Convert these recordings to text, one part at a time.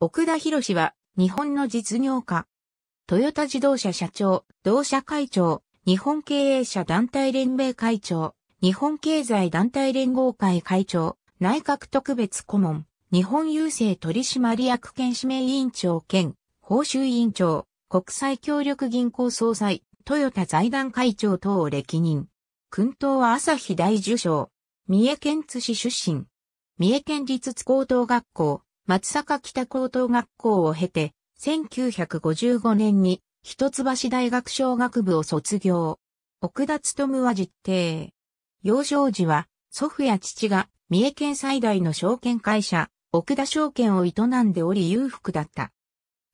奥田博士は、日本の実業家。トヨタ自動車社長、同社会長、日本経営者団体連盟会長、日本経済団体連合会会長、内閣特別顧問、日本郵政取締役兼指名委員長兼、報酬委員長、国際協力銀行総裁、トヨタ財団会長等を歴任。訓東は朝日大受賞。三重県津市出身。三重県立津高等学校、松阪北高等学校を経て、1955年に一橋大学小学部を卒業。奥田勤は実定。幼少時は、祖父や父が三重県最大の証券会社、奥田証券を営んでおり裕福だった。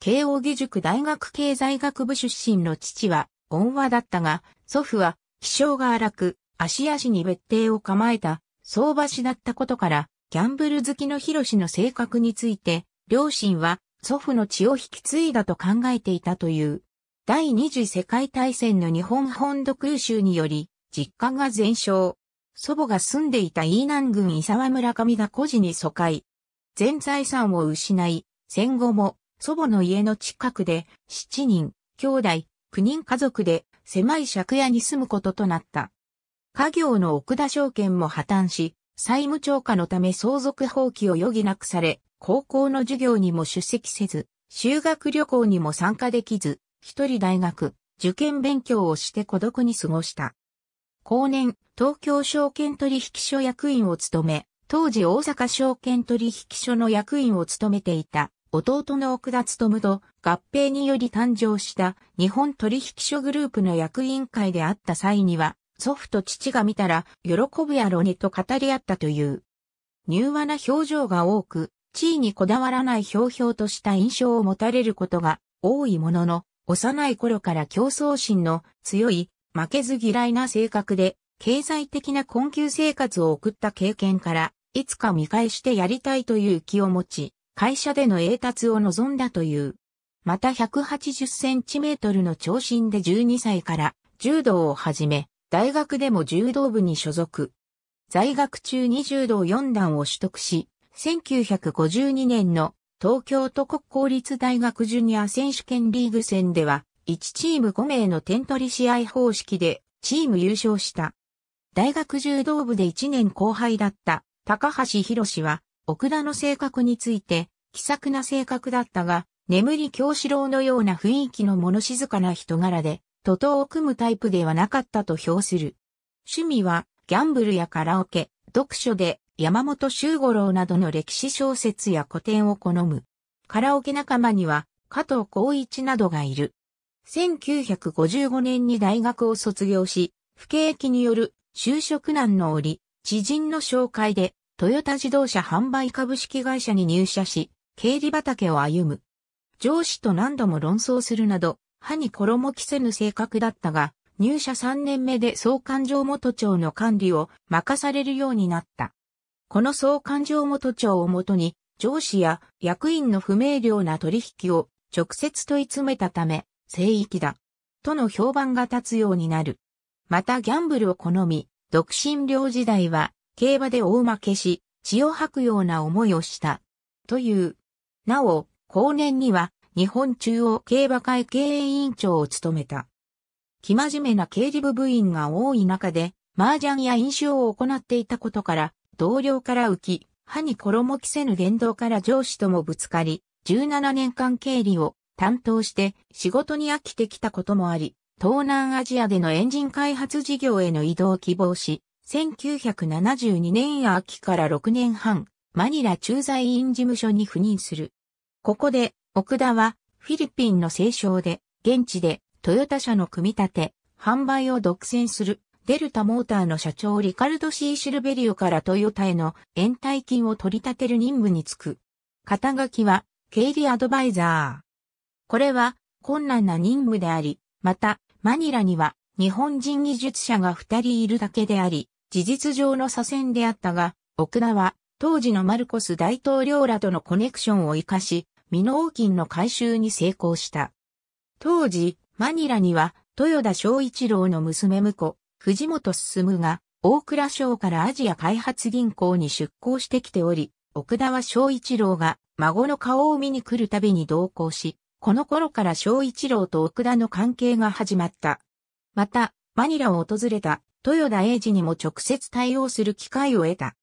慶応義塾大学経済学部出身の父は、恩和だったが、祖父は、気性が荒く、足足に別邸を構えた、相場師だったことから、ギャンブル好きのヒロシの性格について、両親は祖父の血を引き継いだと考えていたという。第二次世界大戦の日本本土空襲により、実家が全焼。祖母が住んでいた伊南郡伊沢村上田孤児に疎開。全財産を失い、戦後も祖母の家の近くで7人、兄弟、9人家族で狭い借家に住むこととなった。家業の奥田証券も破綻し、債務超過のため相続放棄を余儀なくされ、高校の授業にも出席せず、修学旅行にも参加できず、一人大学、受験勉強をして孤独に過ごした。後年、東京証券取引所役員を務め、当時大阪証券取引所の役員を務めていた、弟の奥田勤と合併により誕生した日本取引所グループの役員会であった際には、祖父と父が見たら、喜ぶやろねと語り合ったという。柔和な表情が多く、地位にこだわらないひょうひょうとした印象を持たれることが多いものの、幼い頃から競争心の強い、負けず嫌いな性格で、経済的な困窮生活を送った経験から、いつか見返してやりたいという気を持ち、会社での栄達を望んだという。また180センチメートルの長身で12歳から柔道を始め、大学でも柔道部に所属。在学中に柔道4段を取得し、1952年の東京都国公立大学ジュニア選手権リーグ戦では、1チーム5名の点取り試合方式でチーム優勝した。大学柔道部で1年後輩だった高橋博は、奥田の性格について、気さくな性格だったが、眠り京志郎のような雰囲気の物静かな人柄で、徒党を組むタイプではなかったと評する。趣味は、ギャンブルやカラオケ、読書で、山本周五郎などの歴史小説や古典を好む。カラオケ仲間には、加藤孝一などがいる。1955年に大学を卒業し、不景気による就職難の折、知人の紹介で、トヨタ自動車販売株式会社に入社し、経理畑を歩む。上司と何度も論争するなど、歯に衣着せぬ性格だったが、入社3年目で総勘定元長の管理を任されるようになった。この総勘定元長をもとに、上司や役員の不明瞭な取引を直接問い詰めたため、聖域だ。との評判が立つようになる。またギャンブルを好み、独身寮時代は、競馬で大負けし、血を吐くような思いをした。という。なお、後年には、日本中央競馬会経営委員長を務めた。気真面目な経理部部員が多い中で、麻雀や飲酒を行っていたことから、同僚から浮き、歯に衣着せぬ言動から上司ともぶつかり、17年間経理を担当して仕事に飽きてきたこともあり、東南アジアでのエンジン開発事業への移動を希望し、1972年秋から6年半、マニラ駐在委員事務所に赴任する。ここで奥田はフィリピンの政商で現地でトヨタ車の組み立て、販売を独占するデルタモーターの社長リカルド・シー・シルベリオからトヨタへの延滞金を取り立てる任務に就く。肩書きは経理アドバイザー。これは困難な任務であり、またマニラには日本人技術者が二人いるだけであり、事実上の左遷であったが、奥田は当時のマルコス大統領らとのコネクションを活かし、ミノー金の回収に成功した。当時、マニラには、豊田章一郎の娘婿、藤本進が、大倉省からアジア開発銀行に出向してきており、奥田は章一郎が孫の顔を見に来るたびに同行し、この頃から章一郎と奥田の関係が始まった。また、マニラを訪れた豊田英二にも直接対応する機会を得た。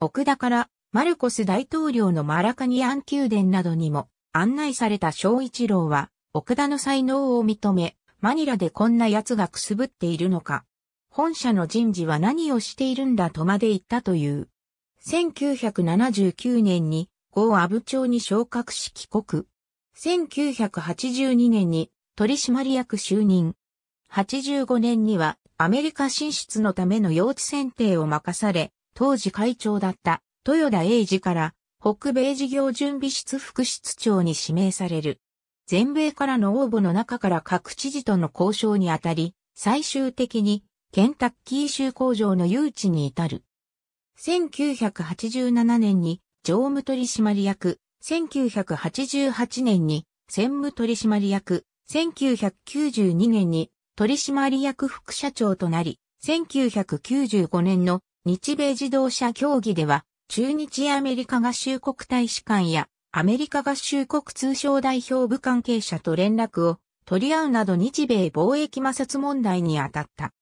奥田からマルコス大統領のマラカニアン宮殿などにも案内された小一郎は、奥田の才能を認め、マニラでこんな奴がくすぶっているのか。本社の人事は何をしているんだとまで言ったという。1979年に、郷阿部町に昇格し帰国。1982年に取締役就任。85年にはアメリカ進出のための用地選定を任され、当時会長だった豊田英二から北米事業準備室副室長に指名される。全米からの応募の中から各知事との交渉にあたり、最終的にケンタッキー州工場の誘致に至る。1987年に常務取締役、1988年に専務取締役、1992年に取締役副社長となり、1995年の日米自動車協議では中日アメリカ合衆国大使館やアメリカ合衆国通商代表部関係者と連絡を取り合うなど日米貿易摩擦問題に当たった。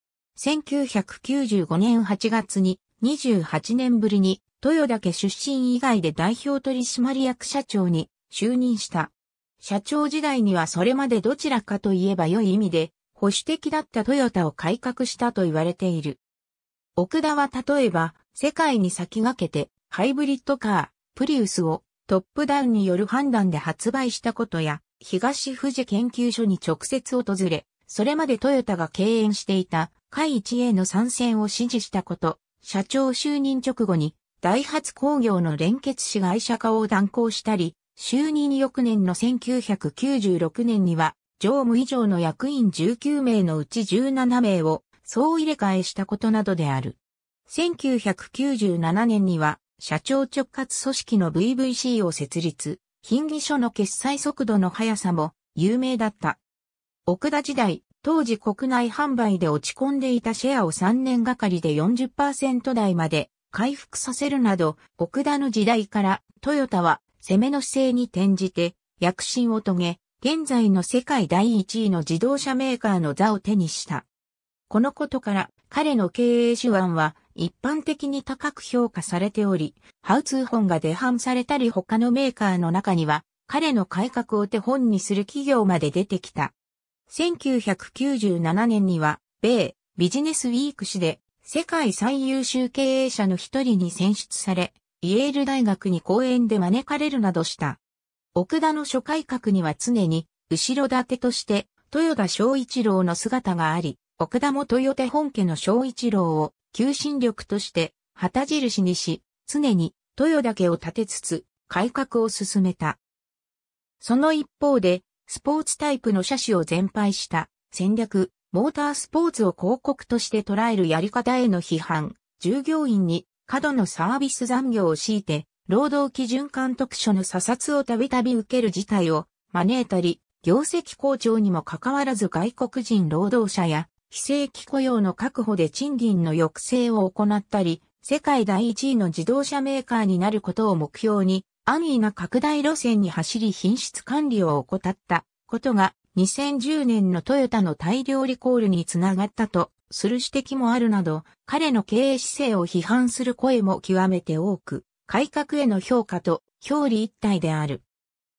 1995年8月に28年ぶりに豊田家出身以外で代表取締役社長に就任した。社長時代にはそれまでどちらかといえば良い意味で保守的だったトヨタを改革したと言われている。奥田は例えば世界に先駆けてハイブリッドカー、プリウスをトップダウンによる判断で発売したことや、東富士研究所に直接訪れ、それまでトヨタが敬遠していた、会一への参戦を支持したこと、社長就任直後に、ダイハツ工業の連結子会社化を断行したり、就任翌年の1996年には、常務以上の役員19名のうち17名を総入れ替えしたことなどである。1997年には社長直轄組織の VVC を設立、品議書の決済速度の速さも有名だった。奥田時代、当時国内販売で落ち込んでいたシェアを3年がかりで40%台まで回復させるなど、奥田の時代からトヨタは攻めの姿勢に転じて躍進を遂げ、現在の世界第1位の自動車メーカーの座を手にした。このことから彼の経営手腕は一般的に高く評価されており、ハウツー本が出版されたり他のメーカーの中には、彼の改革を手本にする企業まで出てきた。1997年には、米ビジネスウィーク誌で世界最優秀経営者の一人に選出され、イェール大学に講演で招かれるなどした。奥田の諸改革には常に、後ろ盾として、豊田章一郎の姿があり、奥田も豊田本家の章一郎を求心力として旗印にし、常に豊田家を立てつつ改革を進めた。その一方で、スポーツタイプの車種を全廃した戦略、モータースポーツを広告として捉えるやり方への批判、従業員に過度のサービス残業を強いて、労働基準監督署の査察をたびたび受ける事態を招いたり、業績好調にもかかわらず外国人労働者や非正規雇用の確保で賃金の抑制を行ったり、世界第一位の自動車メーカーになることを目標に、安易な拡大路線に走り品質管理を怠ったことが2010年のトヨタの大量リコールにつながったとする指摘もあるなど、彼の経営姿勢を批判する声も極めて多く、改革への評価と表裏一体である。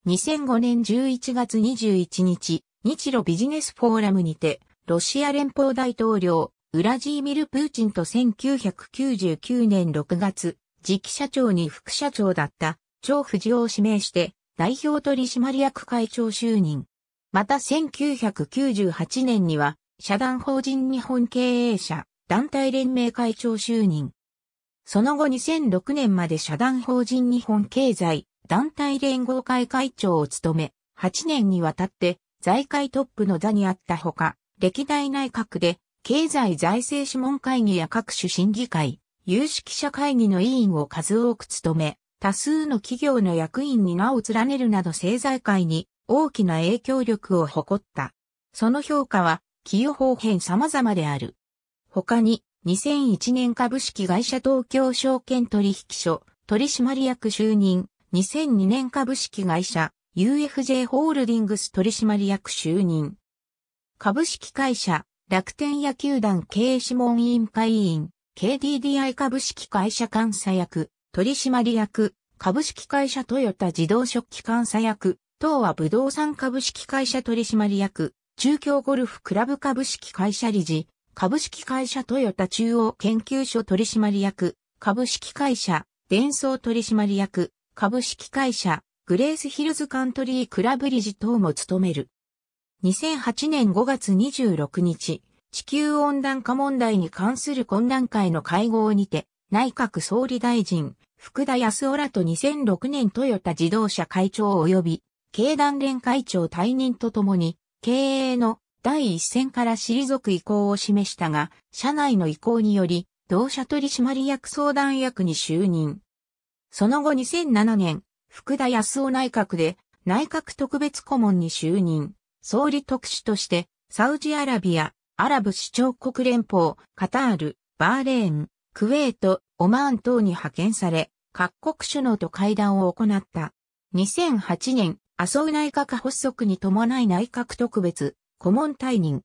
2005年11月21日、日露ビジネスフォーラムにて、ロシア連邦大統領、ウラジーミル・プーチンと1999年6月、次期社長に副社長だった、張富士を指名して、代表取締役会長就任。また1998年には、社団法人日本経営者、団体連盟会長就任。その後2006年まで社団法人日本経済、団体連合会会長を務め、8年にわたって、財界トップの座にあったほか、歴代内閣で、経済財政諮問会議や各種審議会、有識者会議の委員を数多く務め、多数の企業の役員に名を連ねるなど政財界に大きな影響力を誇った。その評価は、企業方変様々である。他に、2001年株式会社東京証券取引所、取締役就任、2002年株式会社、UFJ ホールディングス取締役就任、株式会社、楽天野球団経営諮問委員会委員、KDDI 株式会社監査役、取締役、株式会社トヨタ自動食器監査役、東和不動産株式会社取締役、中京ゴルフクラブ株式会社理事、株式会社トヨタ中央研究所取締役、株式会社、伝送取締役、株式会社、グレースヒルズカントリークラブ理事等も務める。2008年5月26日、地球温暖化問題に関する懇談会の会合にて、内閣総理大臣、福田康夫らと2006年トヨタ自動車会長及び、経団連会長退任とともに、経営の第一線から退く意向を示したが、社内の意向により、同社取締役相談役に就任。その後2007年、福田康夫内閣で内閣特別顧問に就任。総理特使として、サウジアラビア、アラブ首長国連邦、カタール、バーレーン、クウェート、オマーン等に派遣され、各国首脳と会談を行った。2008年、麻生内閣発足に伴い内閣特別、顧問退任。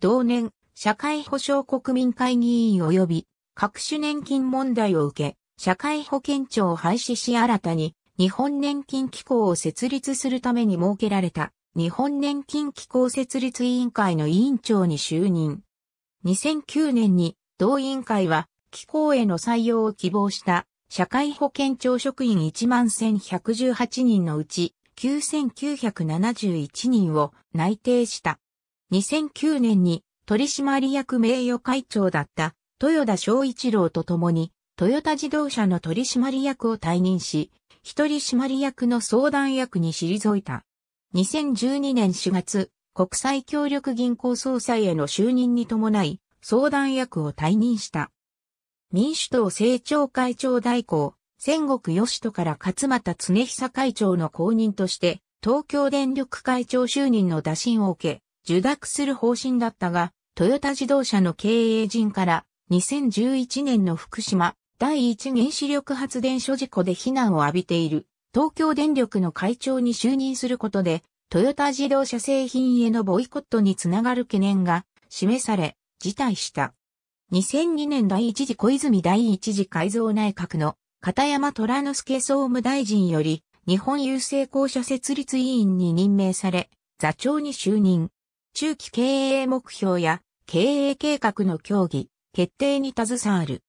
同年、社会保障国民会議員及び、各種年金問題を受け、社会保険庁を廃止し新たに、日本年金機構を設立するために設けられた、日本年金機構設立委員会の委員長に就任。2009年に同委員会は機構への採用を希望した社会保険庁職員11,118人のうち9,971人を内定した。2009年に取締役名誉会長だった豊田昭一郎と共にトヨタ自動車の取締役を退任し、一人締役の相談役に退いた。2012年4月、国際協力銀行総裁への就任に伴い、相談役を退任した。民主党政調会長代行、戦国義人から勝俣恒久会長の後任として、東京電力会長就任の打診を受け、受諾する方針だったが、トヨタ自動車の経営陣から2011年の福島第一原子力発電所事故で非難を浴びている東京電力の会長に就任することで、トヨタ自動車製品へのボイコットにつながる懸念が示され、辞退した。2002年第1次小泉第1次改造内閣の片山虎之助総務大臣より日本郵政公社設立委員に任命され、座長に就任。中期経営目標や経営計画の協議、決定に携わる。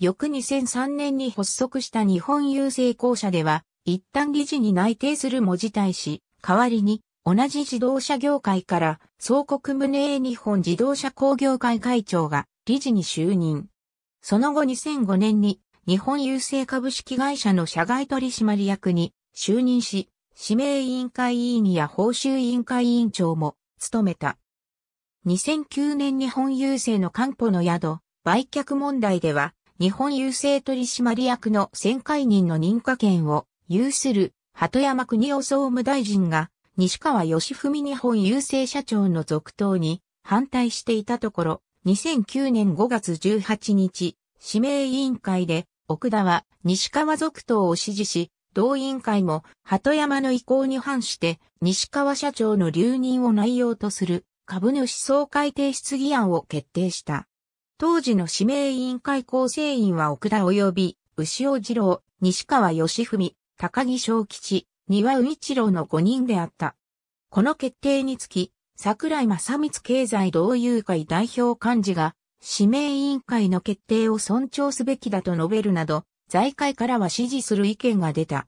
翌2003年に発足した日本郵政公社では、一旦理事に内定するも辞退し、代わりに同じ自動車業界から総国無名日本自動車工業会会長が理事に就任。その後2005年に日本郵政株式会社の社外取締役に就任し、指名委員会委員や報酬委員会委員長も務めた。2009年日本郵政の官補の宿、売却問題では、日本郵政取締役の選会人の認可権を有する、鳩山国夫総務大臣が、西川義文日本郵政社長の続投に反対していたところ、2009年5月18日、指名委員会で、奥田は西川続投を支持し、同委員会も鳩山の意向に反して、西川社長の留任を内容とする株主総会提出議案を決定した。当時の指名委員会構成員は奥田及び、牛尾二郎、西川義文、高木正吉、丹羽宇一郎の5人であった。この決定につき、桜井正光経済同友会代表幹事が、指名委員会の決定を尊重すべきだと述べるなど、財界からは支持する意見が出た。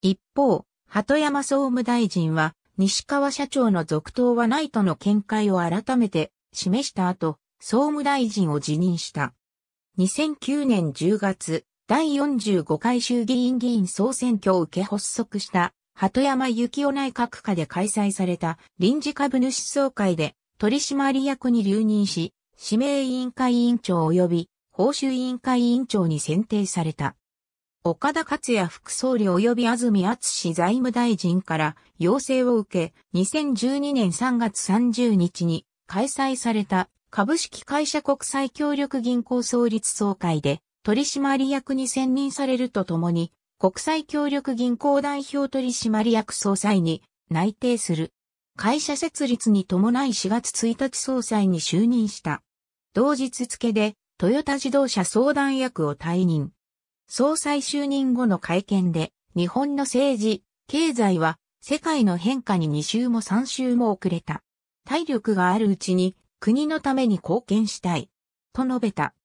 一方、鳩山総務大臣は、西川社長の続投はないとの見解を改めて示した後、総務大臣を辞任した。2009年10月、第45回衆議院議員総選挙を受け発足した、鳩山幸男内閣下で開催された臨時株主総会で取締役に留任し、指名委員会委員長及び報酬委員会委員長に選定された。岡田克也副総理及び安住氏財務大臣から要請を受け、2012年3月30日に開催された株式会社国際協力銀行創立総会で取締役に選任されるとともに、国際協力銀行代表取締役総裁に内定する。会社設立に伴い4月1日総裁に就任した。同日付で、トヨタ自動車相談役を退任。総裁就任後の会見で、日本の政治、経済は世界の変化に2週も3週も遅れた。体力があるうちに国のために貢献したい。と述べた。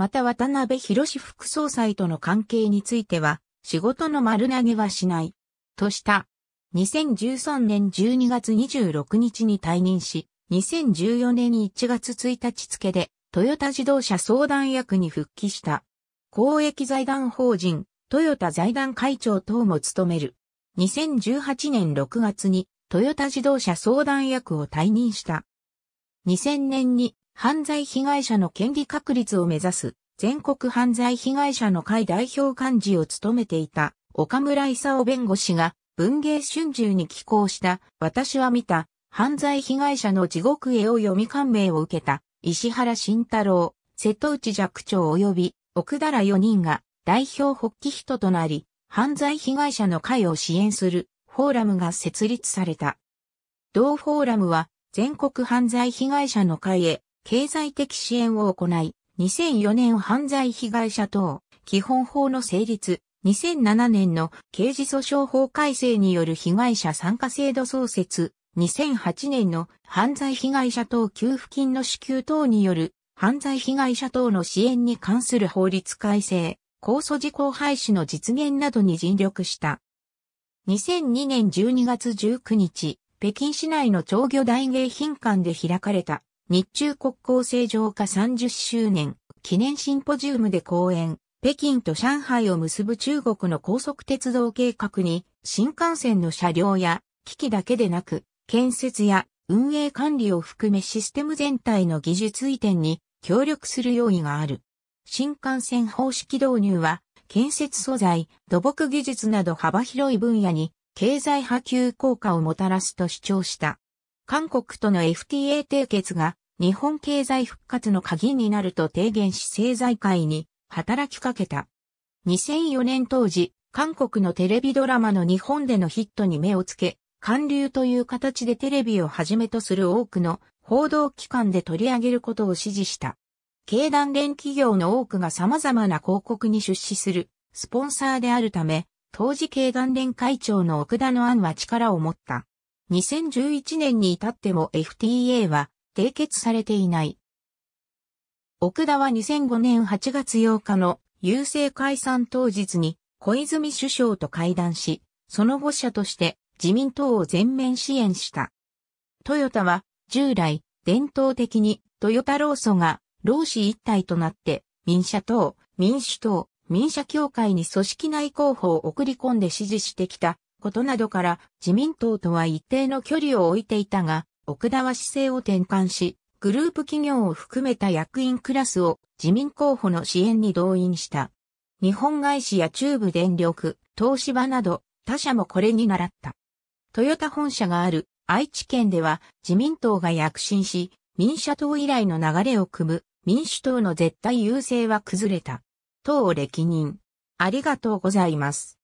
また渡辺博副総裁との関係については、仕事の丸投げはしない、とした。2013年12月26日に退任し、2014年1月1日付で、トヨタ自動車相談役に復帰した。公益財団法人、トヨタ財団会長等も務める。2018年6月に、トヨタ自動車相談役を退任した。2000年に犯罪被害者の権利確立を目指す全国犯罪被害者の会代表幹事を務めていた岡村勲弁護士が文芸春秋に寄稿した私は見た犯罪被害者の地獄絵を読み感銘を受けた石原慎太郎、瀬戸内寂聴及び奥田ら4人が代表発起人となり犯罪被害者の会を支援するフォーラムが設立された。同フォーラムは全国犯罪被害者の会へ経済的支援を行い、2004年犯罪被害者等基本法の成立、2007年の刑事訴訟法改正による被害者参加制度創設、2008年の犯罪被害者等給付金の支給等による犯罪被害者等の支援に関する法律改正、控訴事項廃止の実現などに尽力した。2002年12月19日、北京市内の長魚大芸品館で開かれた日中国交正常化30周年記念シンポジウムで講演、北京と上海を結ぶ中国の高速鉄道計画に新幹線の車両や機器だけでなく建設や運営管理を含めシステム全体の技術移転に協力する用意がある。新幹線方式導入は建設素材、土木技術など幅広い分野に経済波及効果をもたらすと主張した。韓国との FTA 締結が日本経済復活の鍵になると提言し政財界に働きかけた。2004年当時、韓国のテレビドラマの日本でのヒットに目をつけ、韓流という形でテレビをはじめとする多くの報道機関で取り上げることを指示した。経団連企業の多くが様々な広告に出資するスポンサーであるため、当時経団連会長の奥田の案は力を持った。2011年に至っても FTA は締結されていない。奥田は2005年8月8日の郵政解散当日に小泉首相と会談し、その後者として自民党を全面支援した。トヨタは従来伝統的にトヨタ労組が労使一体となって民社党、民主党、民社協会に組織内候補を送り込んで支持してきたことなどから自民党とは一定の距離を置いていたが、奥田は姿勢を転換し、グループ企業を含めた役員クラスを自民候補の支援に動員した。日本外資や中部電力、東芝など他社もこれに倣った。トヨタ本社がある愛知県では自民党が躍進し、民社党以来の流れを組む民主党の絶対優勢は崩れた。党を歴任。ありがとうございます。